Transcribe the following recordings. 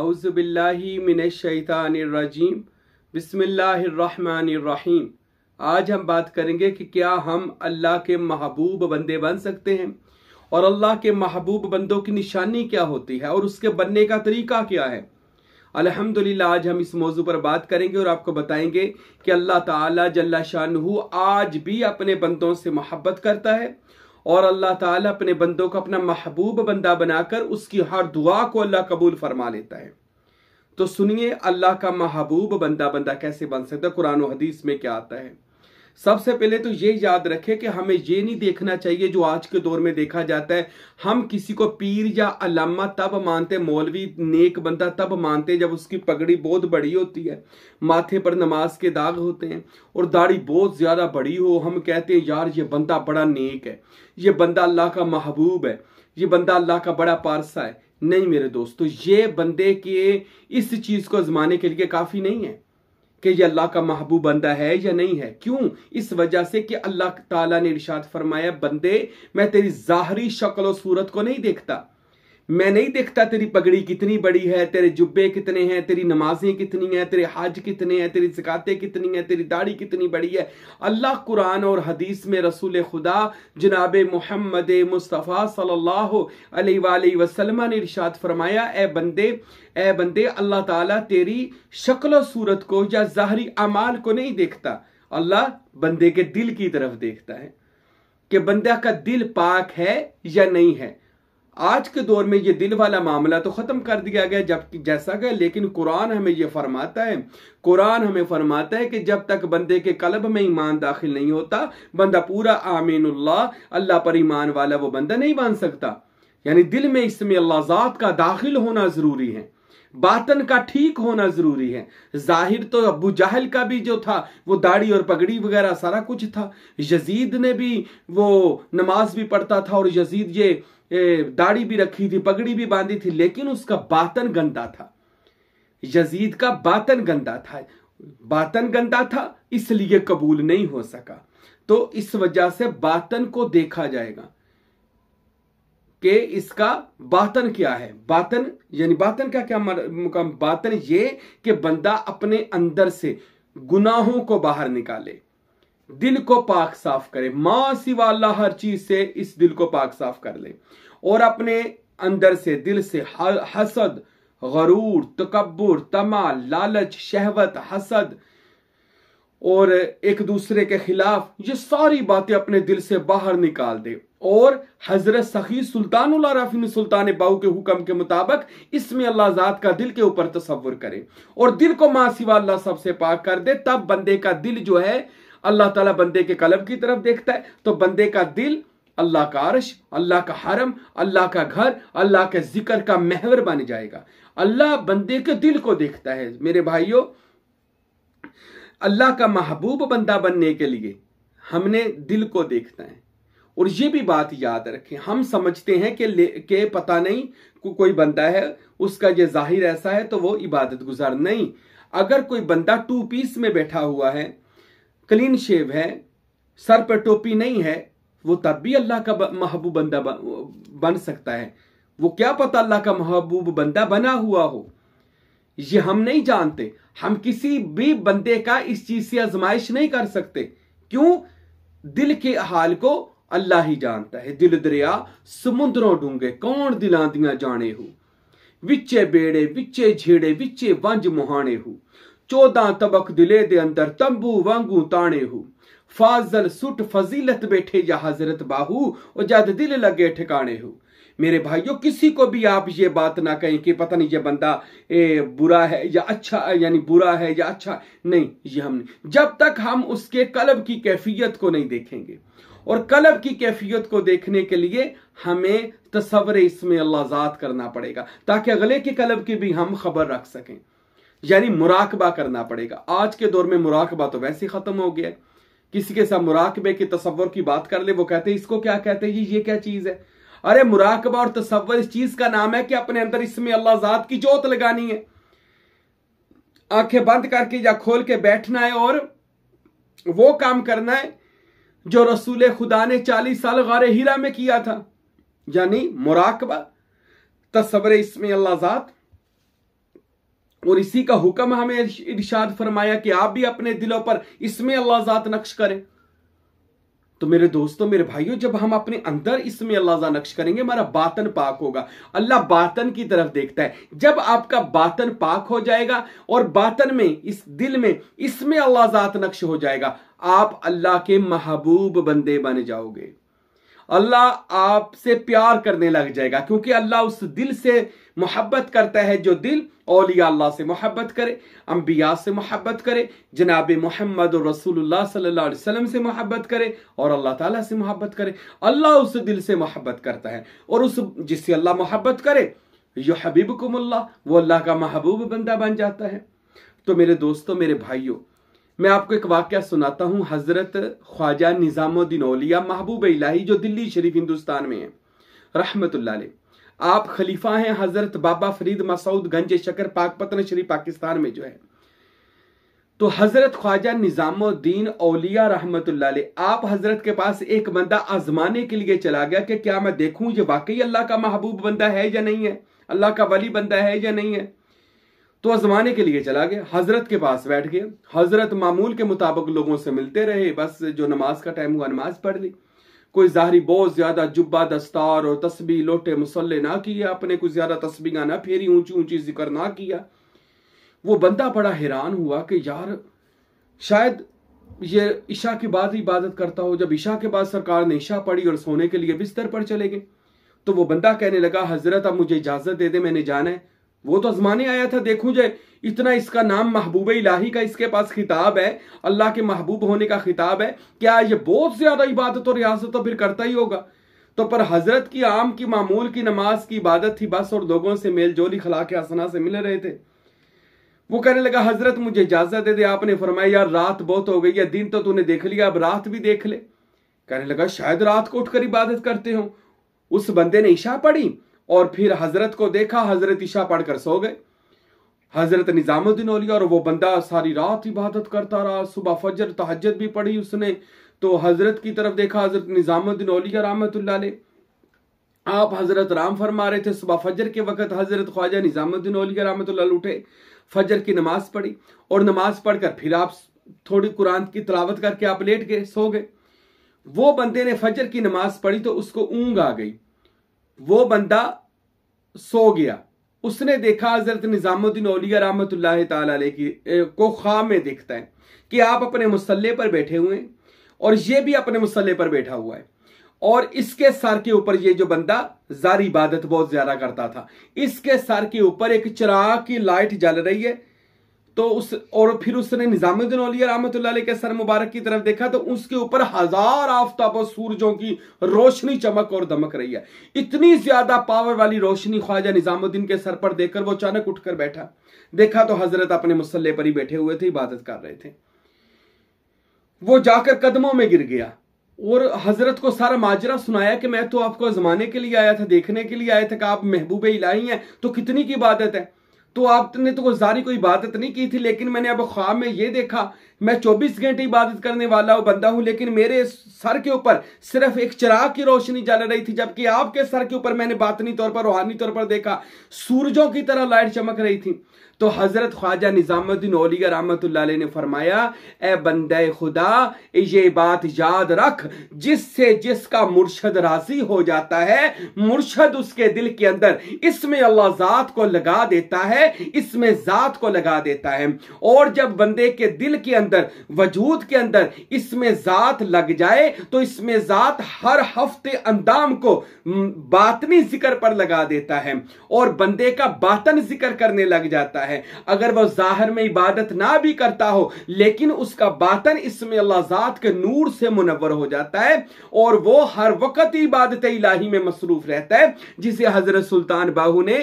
अउज़बिल्लिमिनशैतानरजीम बिसमीम आज हम बात करेंगे कि क्या हम अल्लाह के महबूब बंदे बन सकते हैं और अल्लाह के महबूब बंदों की निशानी क्या होती है और उसके बनने का तरीका क्या है अल्हम्दुलिल्लाह आज हम इस मौजू पर बात करेंगे और आपको बताएंगे कि अल्लाह ताला जल्ला शाह आज भी अपने बंदों से मोहब्बत करता है और अल्लाह ताला अपने बंदों को अपना महबूब बंदा बनाकर उसकी हर दुआ को अल्लाह कबूल फरमा लेता है तो सुनिए अल्लाह का महबूब बंदा बंदा कैसे बन सकता है कुरान हदीस में क्या आता है सबसे पहले तो ये याद रखें कि हमें ये नहीं देखना चाहिए जो आज के दौर में देखा जाता है हम किसी को पीर या अलामा तब मानते मौलवी नेक बंदा तब मानते जब उसकी पगड़ी बहुत बड़ी होती है माथे पर नमाज के दाग होते हैं और दाढ़ी बहुत ज़्यादा बड़ी हो हम कहते हैं यार ये बंदा बड़ा नेक है ये बंदा अल्लाह का महबूब है ये बंदा अल्लाह का बड़ा पारसा है नहीं मेरे दोस्तों ये बंदे के इस चीज़ को आजमाने के लिए काफ़ी नहीं है कि ये अल्लाह का महबूब बंदा है या नहीं है क्यों इस वजह से कि अल्लाह ताला ने इरशाद फरमाया बंदे मैं तेरी जाहरी शक्ल और सूरत को नहीं देखता मैं नहीं देखता तेरी पगड़ी कितनी बड़ी है तेरे जुब्बे कितने हैं तेरी नमाजें कितनी हैं तेरे हज कितने हैं तेरी जिकाते कितनी हैं तेरी दाढ़ी कितनी बड़ी है अल्लाह कुरान और हदीस में रसूल खुदा जनाब मोहम्मद मुस्तफ़ा सल्लल्लाहु अलैहि वसल्लम ने इरशाद फरमाया ए बंदे ए बंदे अल्लाह ताला तेरी शक्ल सूरत को या ज़ाहरी अमाल को नहीं देखता अल्लाह बंदे के दिल की तरफ देखता है कि बंदा का दिल पाक है या नहीं है आज के दौर में ये दिल वाला मामला तो ख़त्म कर दिया गया जबकि जैसा गया लेकिन कुरान हमें ये फरमाता है कुरान हमें फरमाता है कि जब तक बंदे के कलब में ईमान दाखिल नहीं होता बंदा पूरा आमीन अल्लाह पर ईमान वाला वो बंदा नहीं बन सकता यानी दिल में इसमें अल्लाह का दाखिल होना ज़रूरी है बातन का ठीक होना जरूरी है जाहिर तो अबू जाहल का भी जो था वो दाढ़ी और पगड़ी वगैरह सारा कुछ था यजीद ने भी वो नमाज भी पढ़ता था और यजीद ये दाढ़ी भी रखी थी पगड़ी भी बांधी थी लेकिन उसका बातन गंदा था यजीद का बातन गंदा था बातन गंदा था इसलिए कबूल नहीं हो सका तो इस वजह से बातन को देखा जाएगा कि इसका बातन क्या है बातन यानी बातन का क्या मुकाम बातन ये कि बंदा अपने अंदर से गुनाहों को बाहर निकाले दिल को पाक साफ करे मां सिवा हर चीज से इस दिल को पाक साफ कर ले और अपने अंदर से दिल से हसद गरूर तकबर तमा लालच शहवत हसद और एक दूसरे के खिलाफ ये सारी बातें अपने दिल से बाहर निकाल दे और हजरत सखी सुल्तान राफिन सुल्तान बाऊ के हुक्म के मुताबिक इसमें अल्लाह जात का दिल के ऊपर तस्वर करे और दिल को मां सिवा अल्लाह सबसे पाक कर दे तब बंदे का दिल जो है अल्लाह ताला बंदे के कलब की तरफ देखता है तो बंदे का दिल अल्लाह का अरश अल्लाह का हरम अल्लाह का घर अल्लाह के जिक्र का महवर बन जाएगा अल्लाह बंदे के दिल को देखता है मेरे भाइयों अल्लाह का महबूब बंदा बनने के लिए हमने दिल को देखना है और ये भी बात याद रखें हम समझते हैं कि के पता नहीं को, कोई बंदा है उसका ये जाहिर ऐसा है तो वो इबादत गुजार नहीं अगर कोई बंदा टू पीस में बैठा हुआ है क्लीन शेव है सर पर टोपी नहीं है वो तब भी अल्लाह का महबूब बंदा बन सकता है वो क्या पता अल्लाह का महबूब बंदा बना हुआ हो ये हम नहीं जानते हम किसी भी बंदे का इस चीज से आजमाइश नहीं कर सकते क्यों दिल के हाल को ਅੱਲਾ ਹੀ ਜਾਣਦਾ ਹੈ ਦਿਲ ਦਰਿਆ ਸਮੁੰਦਰੋਂ ਡੂੰਗੇ ਕੌਣ ਦਿਲਾਂ ਦੀਆਂ ਜਾਣੇ ਹੋ ਵਿੱਚੇ ਬੇੜੇ ਵਿੱਚੇ ਝੇੜੇ ਵਿੱਚੇ ਵੰਜ ਮੁਹਾਣੇ ਹੋ 14 ਤਬਕ ਦਿਲੇ ਦੇ ਅੰਦਰ ਤੰਬੂ ਵਾਂਗੂ ਤਾਣੇ ਹੋ ਫਾਜ਼ਲ ਸੁੱਟ ਫਜ਼ੀਲਤ ਬੈਠੇ ਜਾ ਹਜ਼ਰਤ ਬਾਹੂ ਉਹ ਜਦ ਦਿਲ ਲੱਗੇ ਠਿਕਾਣੇ ਹੋ मेरे भाइयों किसी को भी आप ये बात ना कहें कि पता नहीं ये बंदा ए, बुरा है या अच्छा यानी बुरा है या अच्छा नहीं ये हम नहीं जब तक हम उसके कलब की कैफियत को नहीं देखेंगे और कलब की कैफियत को देखने के लिए हमें तस्वर इसमें अल्लाजात करना पड़ेगा ताकि अगले के कलब की भी हम खबर रख सकें यानी मुराकबा करना पड़ेगा आज के दौर में मुराकबा तो वैसे ख़त्म हो गया है किसी के साथ मुराकबे के तस्वर की बात कर ले वो कहते हैं इसको क्या कहते हैं ये क्या चीज़ है अरे मुराकबा और तस्वर इस चीज का नाम है कि अपने अंदर इसमें अल्लाह जात की जोत लगानी है आंखें बंद करके या खोल के बैठना है और वो काम करना है जो रसूल खुदा ने चालीस साल गार हीरा में किया था यानी मुराकबा तस्वर इसमें अल्लाह जात और इसी का हुक्म हमें इर्शाद फरमाया कि आप भी अपने दिलों पर इसमें अल्लाह जात नक्श करें तो मेरे दोस्तों मेरे भाइयों जब हम अपने अंदर इसमें अल्लाह नक्श करेंगे हमारा बातन पाक होगा अल्लाह बातन की तरफ देखता है जब आपका बातन पाक हो जाएगा और बातन में इस दिल में इसमें अल्लाह नक्श हो जाएगा आप अल्लाह के महबूब बंदे बन जाओगे अल्लाह आपसे प्यार करने लग जाएगा क्योंकि अल्लाह उस दिल से मोहब्बत करता है जो दिल औलिया अल्लाह से मोहब्बत करे अम्बिया से मोहब्बत करे जनाब मोहम्मद रसूलुल्लाह सल्लल्लाहु अलैहि वसल्लम से मोहब्बत करे और अल्लाह ताला से मोहब्बत करे अल्लाह उस दिल से मोहब्बत करता है और उस जिससे अल्लाह मोहब्बत करे यो हबीब कुमल्ला वो अल्लाह का महबूब बंदा बन जाता है तो मेरे दोस्तों मेरे भाइयों मैं आपको एक वाक्य सुनाता हूँ हज़रत ख्वाजा निज़ामुद्दीन औलिया महबूब इलाही जो दिल्ली शरीफ हिंदुस्तान में है रहमत आप खलीफा हैं हज़रत बाबा फरीद मसऊद गंज शकर पाक पतन शरीफ पाकिस्तान में जो है तो हज़रत ख्वाजा निज़ामुद्दीन औलिया रहमत आप हज़रत के पास एक बंदा आजमाने के लिए चला गया कि क्या मैं देखूं ये वाकई अल्लाह का महबूब बंदा है या नहीं है अल्लाह का वली बंदा है या नहीं है तो आजमाने के लिए चला गया हजरत के पास बैठ गया हजरत मामूल के मुताबिक लोगों से मिलते रहे बस जो नमाज का टाइम हुआ नमाज पढ़ ली कोई ज़ाहरी बहुत ज़्यादा जुब्बा दस्तार और तस्बी लोटे मुसल्ले ना किए अपने कुछ ज़्यादा तस्बीगा ना फेरी ऊंची ऊंची जिक्र ना किया वो बंदा बड़ा हैरान हुआ कि यार शायद ये ईशा के बाद इबादत करता हो जब ईशा के बाद सरकार ने ईशा पढ़ी और सोने के लिए बिस्तर पर चले गए तो वो बंदा कहने लगा हज़रत अब मुझे इजाज़त दे दे मैंने जाना है वो तो आजमाने आया था देखू जय इतना इसका नाम महबूब इलाही का इसके पास खिताब है अल्लाह के महबूब होने का खिताब है क्या ये बहुत ज्यादा इबादत और रियासत तो फिर करता ही होगा तो पर हजरत की आम की मामूल की नमाज की इबादत थी बस और लोगों से मेल जोली खला के आसना से मिल रहे थे वो कहने लगा हजरत मुझे इजाजत दे दे आपने फरमाया यार रात बहुत हो गई है दिन तो तूने देख लिया अब रात भी देख ले कहने लगा शायद रात को उठकर इबादत करते हो उस बंदे ने ईशा पढ़ी और फिर हजरत को देखा हजरत ईशा पढ़कर सो गए हजरत निज़ामुद्दीन औलिया और वो बंदा सारी रात इबादत करता रहा सुबह फजर तहजत भी पढ़ी उसने तो हजरत की तरफ देखा हजरत निज़ामुद्दीन औलिया रहमतुल्ला ने आप हजरत राम फरमा रहे थे सुबह फजर के वक्त हजरत ख्वाजा निज़ामुद्दीन औलिया रहमतुल्ला उठे फजर की नमाज पढ़ी और नमाज पढ़कर फिर आप थोड़ी कुरान की तलावत करके आप लेट गए सो गए वो बंदे ने फजर की नमाज पढ़ी तो उसको ऊँग आ गई वो बंदा सो गया उसने देखा हजरत निज़ामुद्दीन औलिया रहमत की को खाम में देखता है कि आप अपने मुसल्ले पर बैठे हुए हैं और ये भी अपने मुसल्ले पर बैठा हुआ है और इसके सर के ऊपर ये जो बंदा जारी इबादत बहुत ज्यादा करता था इसके सर के ऊपर एक चिराग की लाइट जल रही है तो उस और फिर उसने निजामुद्दीन औलिया रहमत के सर मुबारक की तरफ देखा तो उसके ऊपर हजार आफ्ताब सूरजों की रोशनी चमक और दमक रही है इतनी ज्यादा पावर वाली रोशनी ख्वाजा निजामुद्दीन के सर पर देखकर वो अचानक उठकर बैठा देखा तो हजरत अपने मुसल्ले पर ही बैठे हुए थे इबादत कर रहे थे वो जाकर कदमों में गिर गया और हजरत को सारा माजरा सुनाया कि मैं तो आपको जमाने के लिए आया था देखने के लिए आया था कि आप महबूब इलाही हैं तो कितनी की इबादत है तो आपने तो गुजारी कोई बात नहीं की थी लेकिन मैंने अब ख्वाब में ये देखा मैं 24 घंटे इबादत करने वाला बंदा हूं लेकिन मेरे सर के ऊपर सिर्फ एक चिराग की रोशनी जल रही थी जबकि आपके सर के ऊपर मैंने बातनी तौर पर रूहानी तौर पर देखा सूरजों की तरह लाइट चमक रही थी तो हजरत ख्वाजा निजामुद्दीन ओलिया रहमत ने फरमाया ए बंदे खुदा ये बात याद रख जिससे जिसका मुर्शद राजी हो जाता है मुर्शद उसके दिल के अंदर इसमें अल्लाह जात को लगा देता है इसमें जात को लगा देता है और जब बंदे के दिल के अंदर अंदर वजूद के अंदर इसमें जात लग जाए तो इसमें जात हर हफ्ते अंदाम को बातनी जिक्र पर लगा देता है और बंदे का बातन जिक्र करने लग जाता है अगर वह जाहिर में इबादत ना भी करता हो लेकिन उसका बातन इसमें अल्लाह जात के नूर से मुनवर हो जाता है और वो हर वक्त इबादत इलाही में मसरूफ रहता है जिसे हजरत सुल्तान बाहू ने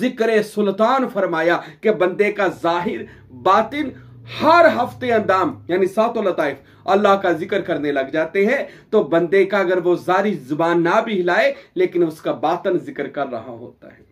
जिक्र सुल्तान फरमाया कि बंदे का जाहिर बातिन हर हफ्ते अंदाम यानी सातों लताइफ अल्लाह का जिक्र करने लग जाते हैं तो बंदे का अगर वो जारी जुबान ना भी हिलाए लेकिन उसका बातन जिक्र कर रहा होता है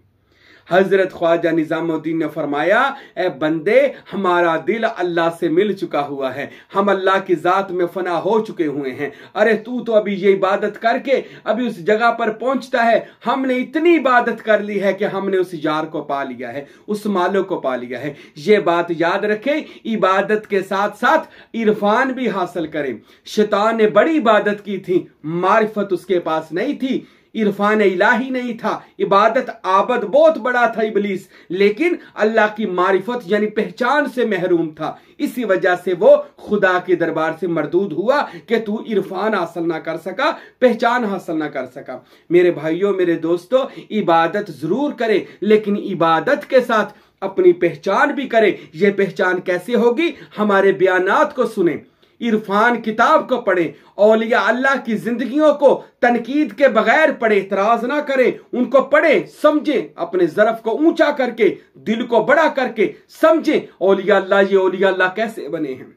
हजरत ख्वाजा निज़ामुद्दीन ने फरमाया ए बंदे हमारा दिल अल्लाह से मिल चुका हुआ है हम अल्लाह की ज़ात में फना हो चुके हुए हैं अरे तू तो अभी ये इबादत करके अभी उस जगह पर पहुंचता है हमने इतनी इबादत कर ली है कि हमने उस जार को पा लिया है उस मालो को पा लिया है ये बात याद रखे इबादत के साथ साथ इरफान भी हासिल करें शैतान ने बड़ी इबादत की थी मार्फत उसके पास नहीं थी इरफान इलाही नहीं था इबादत आबद बहुत बड़ा था इबलीस लेकिन अल्लाह की मारिफत यानी पहचान से महरूम था इसी वजह से वो खुदा के दरबार से मरदूद हुआ कि तू इरफान हासिल ना कर सका पहचान हासिल ना कर सका मेरे भाइयों मेरे दोस्तों इबादत जरूर करें लेकिन इबादत के साथ अपनी पहचान भी करें यह पहचान कैसे होगी हमारे बयानात को सुने इरफान किताब को पढ़ें औलिया अल्लाह की जिंदगियों को तनकीद के बगैर पढ़े इतराज ना करें उनको पढ़ें समझें अपने जरफ को ऊंचा करके दिल को बड़ा करके समझें औलिया अल्लाह ये औलिया अल्लाह कैसे बने हैं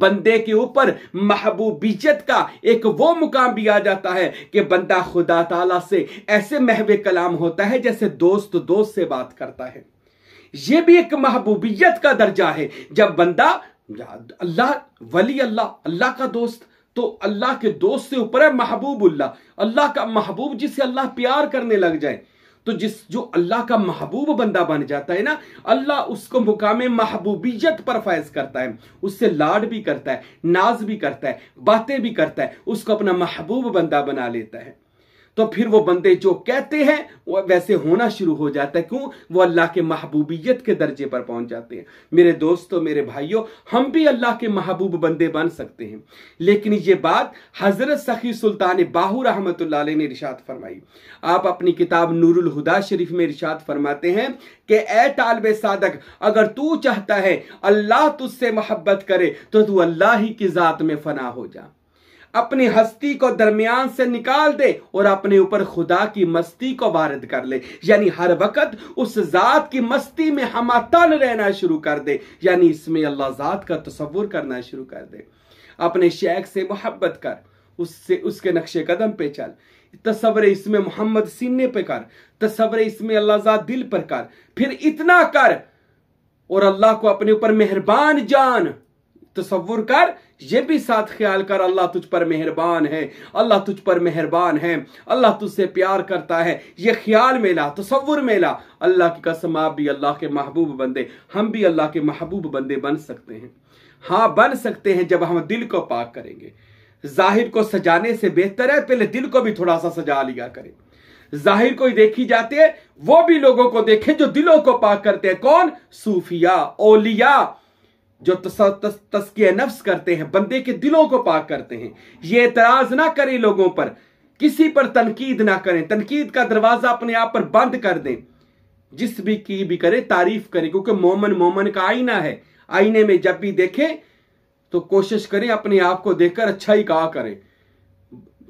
बंदे के ऊपर महबूबीजत का एक वो मुकाम भी आ जाता है कि बंदा खुदा ताला से ऐसे महवे कलाम होता है जैसे दोस्त दोस्त से बात करता है यह भी एक महबूबियत का दर्जा है जब बंदा अल्लाह वली अल्लाह अल्लाह का दोस्त तो अल्लाह के दोस्त से ऊपर है महबूबुल्ला अल्लाह का महबूब जिसे अल्लाह प्यार करने लग जाए तो जिस जो अल्लाह का महबूब बंदा बन जाता है ना अल्लाह उसको मुकाम महबूबियत पर फैज करता है उससे लाड भी करता है नाज भी करता है बातें भी करता है उसको अपना महबूब बंदा बना लेता है तो फिर वो बंदे जो कहते हैं वो वैसे होना शुरू हो जाता है क्यों वो अल्लाह के महबूबियत के दर्जे पर पहुंच जाते हैं मेरे दोस्तों मेरे भाइयों हम भी अल्लाह के महबूब बंदे बन सकते हैं लेकिन ये बात हजरत सखी सुल्तान बाहू रहमत ने रिशात फरमाई आप अपनी किताब नूरुल हुदा शरीफ में रिशात फरमाते हैं कि ए तालब सादक अगर तू चाहता है अल्लाह तुझसे मोहब्बत करे तो तू अल्लाह ही की ज़ात में फना हो जा अपनी हस्ती को दरमियान से निकाल दे और अपने ऊपर खुदा की मस्ती को वारद कर ले यानी हर वक्त उस जात की मस्ती में तन रहना शुरू कर दे यानी इसमें अल्लाह जात का तस्वुर करना शुरू कर दे अपने शेख से मोहब्बत कर उससे उसके नक्शे कदम पे चल तस्वर इसमें मोहम्मद सीने पे कर तस्वर इसमें अल्लाह दिल पर कर फिर इतना कर और अल्लाह को अपने ऊपर मेहरबान जान तस्वुर कर ये भी साथ ख्याल कर अल्लाह तुझ पर मेहरबान है अल्लाह तुझ पर मेहरबान है अल्लाह तुझसे प्यार करता है ये ख्याल मेला तस्वुर मेला अल्लाह की कसम आप भी अल्लाह के महबूब बंदे हम भी अल्लाह के महबूब बंदे बन सकते हैं हाँ बन सकते हैं जब हम दिल को पाक करेंगे जाहिर को सजाने से बेहतर है पहले दिल को भी थोड़ा सा सजा लिया करें जाहिर को ही देखी जाती है वो भी लोगों को देखे जो दिलों को पाक करते हैं कौन सूफिया ओलिया जो तस्किया नफ्स करते हैं बंदे के दिलों को पाक करते हैं ये एतराज ना करें लोगों पर किसी पर तनकीद ना करें तनकीद का दरवाजा अपने आप पर बंद कर दें जिस भी की भी करे तारीफ करे क्योंकि मोमन मोमन का आईना है आईने में जब भी देखें तो कोशिश करें अपने आप को देखकर अच्छा ही कहा करें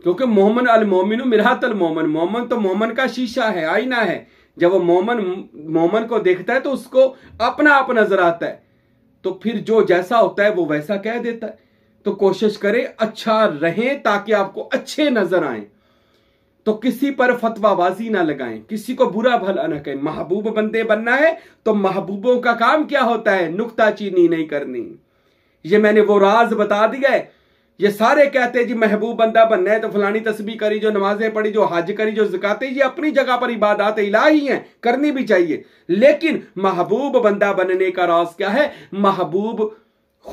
क्योंकि मोहमन अल मोमिन मिरात अल मोमन मोमन तो मोमन का शीशा है आईना है जब वो मोमन मोमन को देखता है तो उसको अपना आप नजर आता है तो फिर जो जैसा होता है वो वैसा कह देता है तो कोशिश करें अच्छा रहें ताकि आपको अच्छे नजर आए तो किसी पर फतवाबाजी ना लगाएं किसी को बुरा भला ना कहें महबूब बंदे बनना है तो महबूबों का काम क्या होता है नुकताचीनी नहीं करनी ये मैंने वो राज बता दिया है ये सारे कहते जी महबूब बंदा बनना है तो फलानी तस्वीर करी जो नमाजें पढ़ी जो हज करी जो जिकाते ये अपनी जगह पर इबादत इलाही हैं करनी भी चाहिए लेकिन महबूब बंदा बनने का राज क्या है महबूब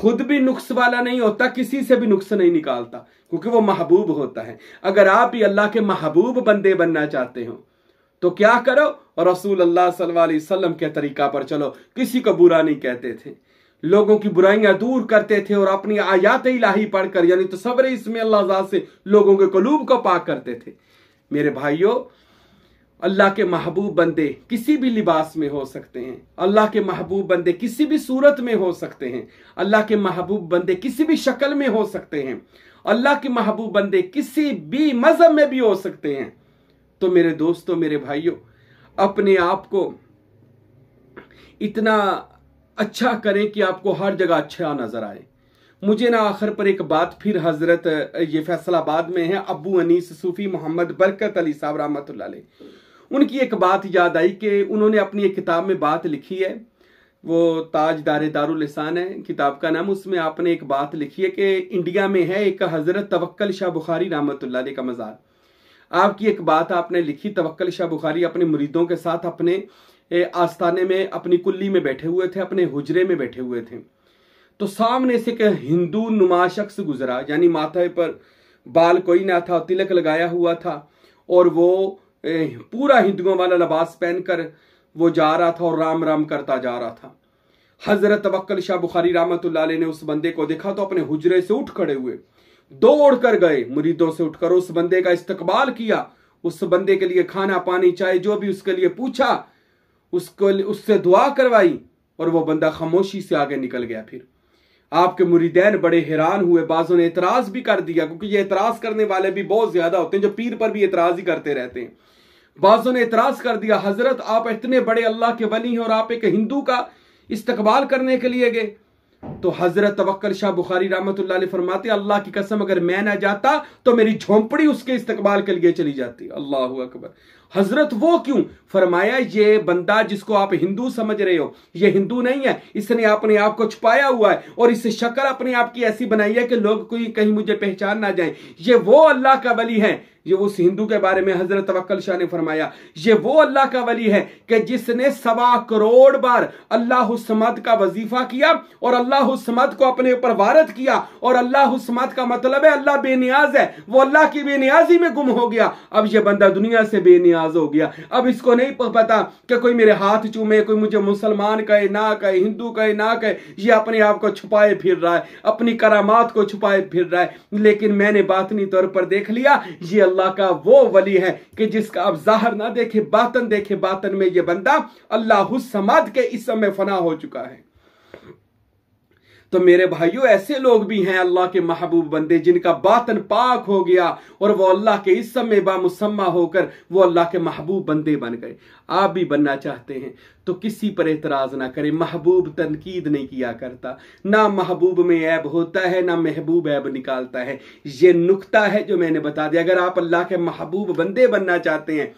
खुद भी नुक्स वाला नहीं होता किसी से भी नुक्स नहीं निकालता क्योंकि वो महबूब होता है अगर आप भी अल्लाह के महबूब बंदे बनना चाहते हो तो क्या करो और रसूल अल्लाह सल्लल्लाहु अलैहि वसल्लम के तरीका पर चलो किसी को बुरा नहीं कहते थे लोगों की बुराइयां दूर करते थे और अपनी आयात इलाही पढ़कर यानी तो सबरे इसमें अल्लाह से लोगों के कलूब को पाक करते थे मेरे भाइयों अल्लाह के महबूब बंदे किसी भी लिबास में हो सकते हैं अल्लाह के महबूब बंदे किसी भी सूरत में हो सकते हैं अल्लाह के महबूब बंदे किसी भी शक्ल में हो सकते हैं अल्लाह के महबूब बंदे किसी भी मजहब में भी हो सकते हैं तो मेरे दोस्तों मेरे भाइयों अपने आप को इतना अच्छा करें कि आपको हर जगह अच्छा नजर आए मुझे ना आखिर पर एक बात फिर हजरत ये फैसलाबाद में है अबू अनीस सूफी मोहम्मद बरकत अली साहब रहमत उनकी एक बात याद आई कि उन्होंने अपनी एक किताब में बात लिखी है वो ताजदार दारुलसान है किताब का नाम उसमें आपने एक बात लिखी है कि इंडिया में है एक हजरत तवक्ल शाह बुखारी रहमत का मज़ार आपकी एक बात आपने लिखी तवक्ल शाह बुखारी अपने मुरीदों के साथ अपने आस्थाने में अपनी कुल्ली में बैठे हुए थे अपने हुजरे में बैठे हुए थे तो सामने से एक हिंदू नुमा शख्स गुजरा यानी माथे पर बाल कोई ना था तिलक लगाया हुआ था और वो पूरा हिंदुओं वाला लबास पहनकर वो जा रहा था और राम राम करता जा रहा था हजरत तवक्ल शाह बुखारी रामत ने उस बंदे को देखा तो अपने हुजरे से उठ खड़े हुए दौड़ कर गए मुरीदों से उठकर उस बंदे का इस्तकबाल किया उस बंदे के लिए खाना पानी चाय जो भी उसके लिए पूछा उसको उससे दुआ करवाई और वो बंदा खामोशी से आगे निकल गया फिर आपके मुरीदैन बड़े हैरान हुए बाज़ों ने एतराज़ भी कर दिया क्योंकि ये एतराज़ करने वाले भी बहुत ज़्यादा होते हैं जो पीर पर भी एतराज़ ही करते रहते हैं बाज़ों ने एतराज़ कर दिया हज़रत आप इतने बड़े अल्लाह के वली हैं और आप एक हिंदू का इस्तकबाल करने के लिए गए तो हजरत तवक्कल शाह बुखारी रहमत फरमाते अल्लाह की कसम अगर मैं ना जाता तो मेरी झोंपड़ी उसके इस्तकबाल के लिए चली जाती अल्लाह अकबर हजरत वो क्यों फरमाया ये बंदा जिसको आप हिंदू समझ रहे हो ये हिंदू नहीं है इसने अपने आप को छुपाया हुआ है और इस शक्ल अपने आप की ऐसी बनाई है कि लोग कोई कहीं मुझे पहचान ना जाए ये वो अल्लाह का वली है ये उस हिंदू के बारे में हजरत वक्ल शाह ने फरमाया ये वो अल्लाह का वली है कि जिसने सवा करोड़ बार अल्लाह समद का वजीफा किया और अल्लाह समद को अपने ऊपर वारत किया और अल्लाह समद का मतलब है अल्लाह बेनियाज है वो अल्लाह की बेनियाजी में गुम हो गया अब यह बंदा दुनिया से बेनियाज न्याज हो गया अब इसको नहीं पता कि कोई मेरे हाथ चूमे कोई मुझे मुसलमान कहे ना कहे हिंदू कहे ना कहे ये अपने आप को छुपाए फिर रहा है अपनी करामात को छुपाए फिर रहा है लेकिन मैंने बातनी तौर पर देख लिया ये अल्लाह का वो वली है कि जिसका आप जाहर ना देखे बातन देखे बातन में ये बंदा अल्लाह समाद के इस समय फना हो चुका है तो मेरे भाइयों ऐसे लोग भी हैं अल्लाह के महबूब बंदे जिनका बातन पाक हो गया और वो अल्लाह के इस समय बामुसम्मा होकर वो अल्लाह के महबूब बंदे बन गए आप भी बनना चाहते हैं तो किसी पर एतराज ना करें महबूब तनकीद नहीं किया करता ना महबूब में ऐब होता है ना महबूब ऐब निकालता है ये नुकता है जो मैंने बता दिया अगर आप अल्लाह के महबूब बंदे बनना चाहते हैं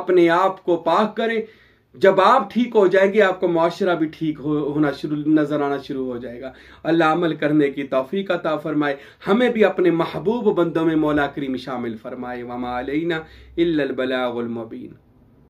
अपने आप को पाक करें जब आप ठीक हो जाएंगे आपको माशरा भी ठीक हो, होना शुरू नजर आना शुरू हो जाएगा अल्लाह अमल करने की तोफ़ी का ता फरमाए हमें भी अपने महबूब बंदों में मौला करीम शामिल फरमाए वमा अलैना इल्लल मुबीन